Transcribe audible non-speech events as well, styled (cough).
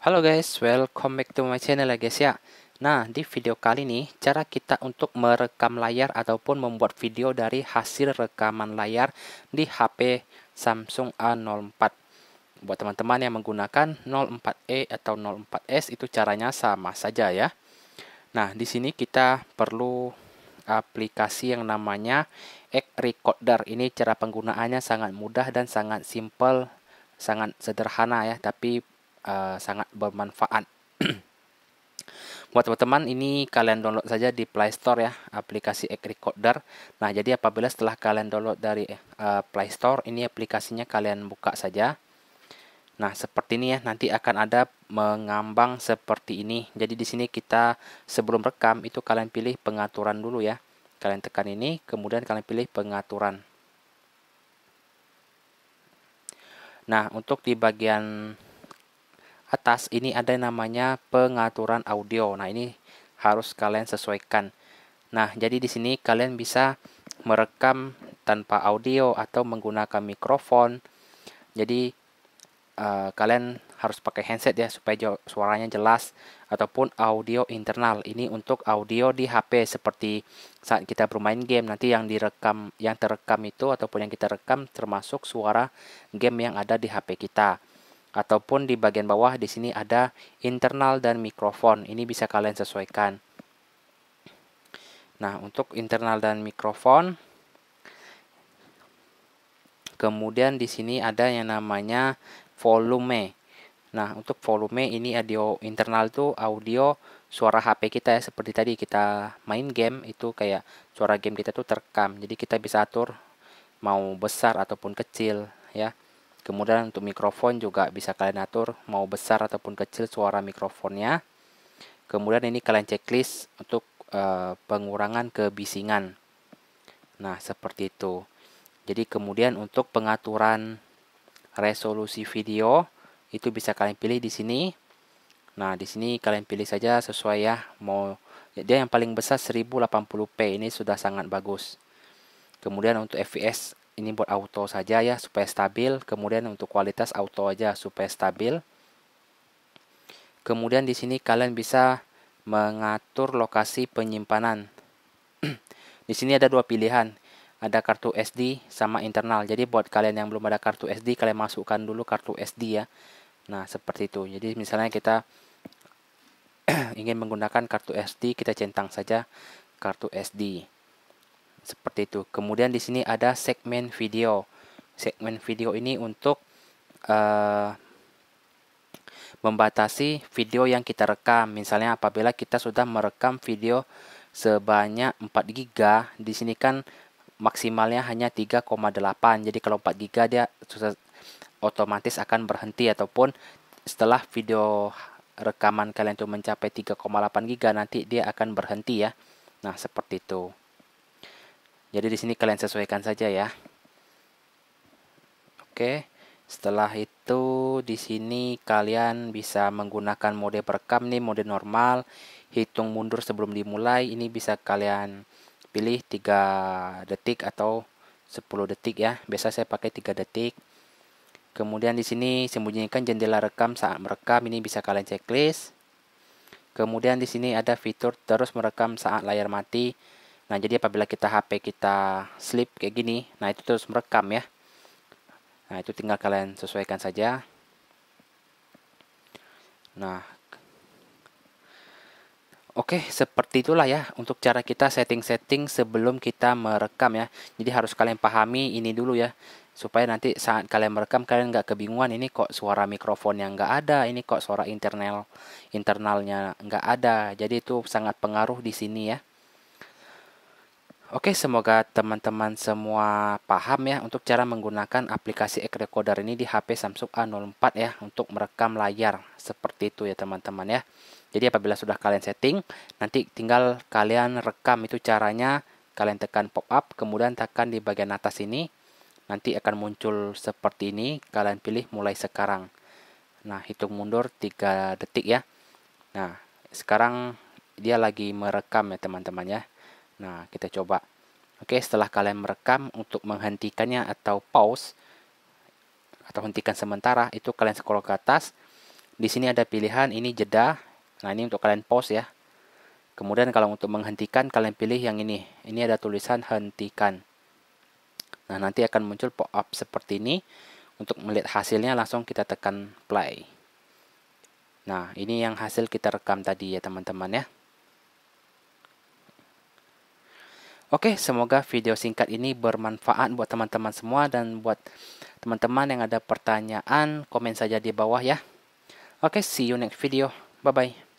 Halo guys, welcome back to my channel ya guys ya Nah, di video kali ini, cara kita untuk merekam layar ataupun membuat video dari hasil rekaman layar di HP Samsung A04 Buat teman-teman yang menggunakan 04E atau 04S itu caranya sama saja ya Nah, di sini kita perlu aplikasi yang namanya X Recorder Ini cara penggunaannya sangat mudah dan sangat simple sangat sederhana ya tapi Eh, sangat bermanfaat. (clears throat) Buat teman-teman ini kalian download saja di Play Store ya aplikasi Egg Recorder. Nah, jadi apabila setelah kalian download dari uh, Play Store ini aplikasinya kalian buka saja. Nah, seperti ini ya nanti akan ada mengambang seperti ini. Jadi di sini kita sebelum rekam itu kalian pilih pengaturan dulu ya. Kalian tekan ini, kemudian kalian pilih pengaturan. Nah, untuk di bagian atas ini ada yang namanya pengaturan audio. Nah, ini harus kalian sesuaikan. Nah, jadi di sini kalian bisa merekam tanpa audio atau menggunakan mikrofon. Jadi uh, kalian harus pakai handset ya supaya suaranya jelas ataupun audio internal. Ini untuk audio di HP seperti saat kita bermain game nanti yang direkam yang terekam itu ataupun yang kita rekam termasuk suara game yang ada di HP kita ataupun di bagian bawah di sini ada internal dan mikrofon. Ini bisa kalian sesuaikan. Nah, untuk internal dan mikrofon kemudian di sini ada yang namanya volume. Nah, untuk volume ini audio internal tuh audio suara HP kita ya seperti tadi kita main game itu kayak suara game kita tuh terekam. Jadi kita bisa atur mau besar ataupun kecil ya. Kemudian untuk mikrofon juga bisa kalian atur mau besar ataupun kecil suara mikrofonnya. Kemudian ini kalian checklist untuk e, pengurangan kebisingan. Nah, seperti itu. Jadi kemudian untuk pengaturan resolusi video itu bisa kalian pilih di sini. Nah, di sini kalian pilih saja sesuai ya mau dia yang paling besar 1080p ini sudah sangat bagus. Kemudian untuk FPS ini buat auto saja ya supaya stabil kemudian untuk kualitas auto aja supaya stabil kemudian di sini kalian bisa mengatur lokasi penyimpanan (clears throat) di sini ada dua pilihan ada kartu SD sama internal jadi buat kalian yang belum ada kartu SD kalian masukkan dulu kartu SD ya nah seperti itu jadi misalnya kita (clears throat) ingin menggunakan kartu SD kita centang saja kartu SD seperti itu. Kemudian di sini ada segmen video. Segmen video ini untuk uh, membatasi video yang kita rekam. Misalnya apabila kita sudah merekam video sebanyak 4 GB, di sini kan maksimalnya hanya 3,8. Jadi kalau 4 GB dia sudah otomatis akan berhenti ataupun setelah video rekaman kalian itu mencapai 3,8 GB nanti dia akan berhenti ya. Nah, seperti itu. Jadi di sini kalian sesuaikan saja ya. Oke. Setelah itu di sini kalian bisa menggunakan mode perekam nih, mode normal, hitung mundur sebelum dimulai. Ini bisa kalian pilih 3 detik atau 10 detik ya. Biasa saya pakai 3 detik. Kemudian di sini sembunyikan jendela rekam saat merekam ini bisa kalian checklist. Kemudian di sini ada fitur terus merekam saat layar mati. Nah, jadi apabila kita HP kita sleep kayak gini, nah itu terus merekam ya. Nah, itu tinggal kalian sesuaikan saja. Nah, Oke, seperti itulah ya untuk cara kita setting-setting sebelum kita merekam ya. Jadi harus kalian pahami ini dulu ya, supaya nanti saat kalian merekam kalian nggak kebingungan ini kok suara mikrofon yang nggak ada, ini kok suara internal internalnya nggak ada. Jadi itu sangat pengaruh di sini ya. Oke, semoga teman-teman semua paham ya untuk cara menggunakan aplikasi ekrekoder recorder ini di HP Samsung A04 ya untuk merekam layar. Seperti itu ya teman-teman ya. Jadi apabila sudah kalian setting, nanti tinggal kalian rekam itu caranya. Kalian tekan pop up, kemudian tekan di bagian atas ini. Nanti akan muncul seperti ini, kalian pilih mulai sekarang. Nah, hitung mundur 3 detik ya. Nah, sekarang dia lagi merekam ya teman-teman ya. Nah, kita coba. Oke, setelah kalian merekam untuk menghentikannya atau pause atau hentikan sementara, itu kalian scroll ke atas. Di sini ada pilihan ini jeda. Nah, ini untuk kalian pause ya. Kemudian kalau untuk menghentikan kalian pilih yang ini. Ini ada tulisan hentikan. Nah, nanti akan muncul pop-up seperti ini. Untuk melihat hasilnya langsung kita tekan play. Nah, ini yang hasil kita rekam tadi ya teman-teman ya. Oke, semoga video singkat ini bermanfaat buat teman-teman semua dan buat teman-teman yang ada pertanyaan, komen saja di bawah ya. Oke, see you next video. Bye-bye.